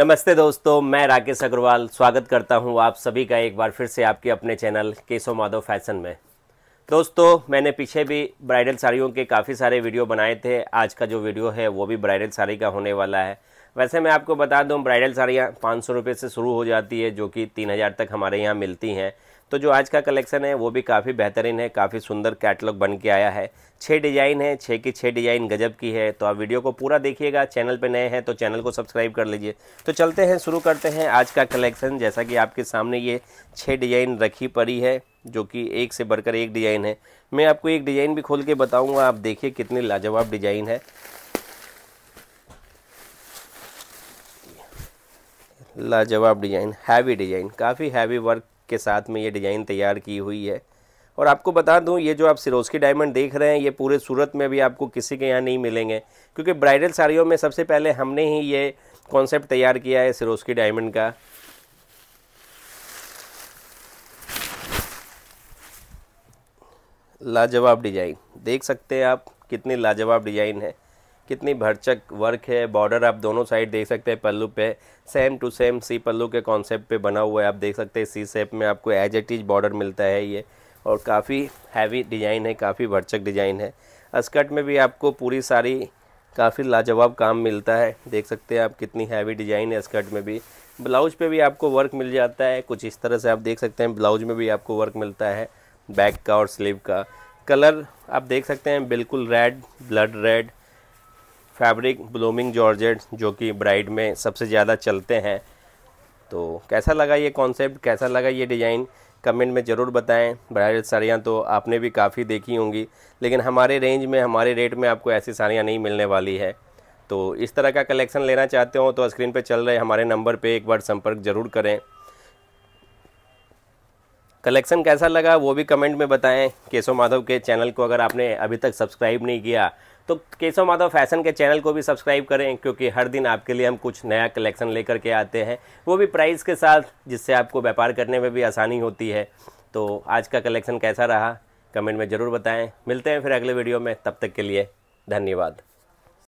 नमस्ते दोस्तों मैं राकेश अग्रवाल स्वागत करता हूं आप सभी का एक बार फिर से आपके अपने चैनल केशव माधव फैशन में दोस्तों मैंने पीछे भी ब्राइडल साड़ियों के काफ़ी सारे वीडियो बनाए थे आज का जो वीडियो है वो भी ब्राइडल साड़ी का होने वाला है वैसे मैं आपको बता दूं ब्राइडल साड़ियाँ पाँच सौ रुपये से शुरू हो जाती है जो कि तीन हज़ार तक हमारे यहाँ मिलती हैं तो जो आज का कलेक्शन है वो भी काफ़ी बेहतरीन है काफ़ी सुंदर कैटलॉग बन के आया है छः डिज़ाइन है छः की छः डिज़ाइन गजब की है तो आप वीडियो को पूरा देखिएगा चैनल पे नए हैं तो चैनल को सब्सक्राइब कर लीजिए तो चलते हैं शुरू करते हैं आज का कलेक्शन जैसा कि आपके सामने ये छः डिज़ाइन रखी पड़ी है जो कि एक से बढ़कर एक डिज़ाइन है मैं आपको एक डिज़ाइन भी खोल के बताऊंगा आप देखिए कितने लाजवाब डिज़ाइन है लाजवाब डिज़ाइन हैवी डिज़ाइन काफ़ी हैवी वर्क के साथ में ये डिज़ाइन तैयार की हुई है और आपको बता दूं ये जो आप सिरोस्की डायमंड देख रहे हैं ये पूरे सूरत में भी आपको किसी के यहाँ नहीं मिलेंगे क्योंकि ब्राइडल साड़ियों में सबसे पहले हमने ही ये कॉन्सेप्ट तैयार किया है सिरोस्की डायमंड का लाजवाब डिजाइन देख सकते हैं आप कितनी लाजवाब डिजाइन है कितनी भरचक वर्क है बॉर्डर आप दोनों साइड देख सकते हैं पल्लू पे सेम टू सेम सी पल्लू के कॉन्सेप्ट पे बना हुआ है आप देख सकते हैं सी सेप में आपको एज एट इज बॉर्डर मिलता है ये और काफ़ी हैवी डिजाइन है काफ़ी भरचक डिजाइन है स्कर्ट में भी आपको पूरी सारी काफ़ी लाजवाब काम मिलता है देख सकते हैं आप कितनी हैवी डिजाइन है स्कर्ट में भी ब्लाउज पे भी आपको वर्क मिल जाता है कुछ इस तरह से आप देख सकते हैं ब्लाउज में भी आपको वर्क मिलता है बैक का और स्लीव का कलर आप देख सकते हैं बिल्कुल red blood red fabric blooming georgette जो कि ब्राइड में सबसे ज़्यादा चलते हैं तो कैसा लगा ये कॉन्सेप्ट कैसा लगा ये डिज़ाइन कमेंट में ज़रूर बताएं ब्राइडल साड़ियाँ तो आपने भी काफ़ी देखी होंगी लेकिन हमारे रेंज में हमारे रेट में आपको ऐसी साड़ियाँ नहीं मिलने वाली है तो इस तरह का कलेक्शन लेना चाहते हो तो स्क्रीन पर चल रहे हमारे नंबर पर एक बार संपर्क ज़रूर करें कलेक्शन कैसा लगा वो भी कमेंट में बताएं केशव माधव के चैनल को अगर आपने अभी तक सब्सक्राइब नहीं किया तो केशव माधव फैशन के चैनल को भी सब्सक्राइब करें क्योंकि हर दिन आपके लिए हम कुछ नया कलेक्शन लेकर के आते हैं वो भी प्राइस के साथ जिससे आपको व्यापार करने में भी आसानी होती है तो आज का कलेक्शन कैसा रहा कमेंट में ज़रूर बताएं मिलते हैं फिर अगले वीडियो में तब तक के लिए धन्यवाद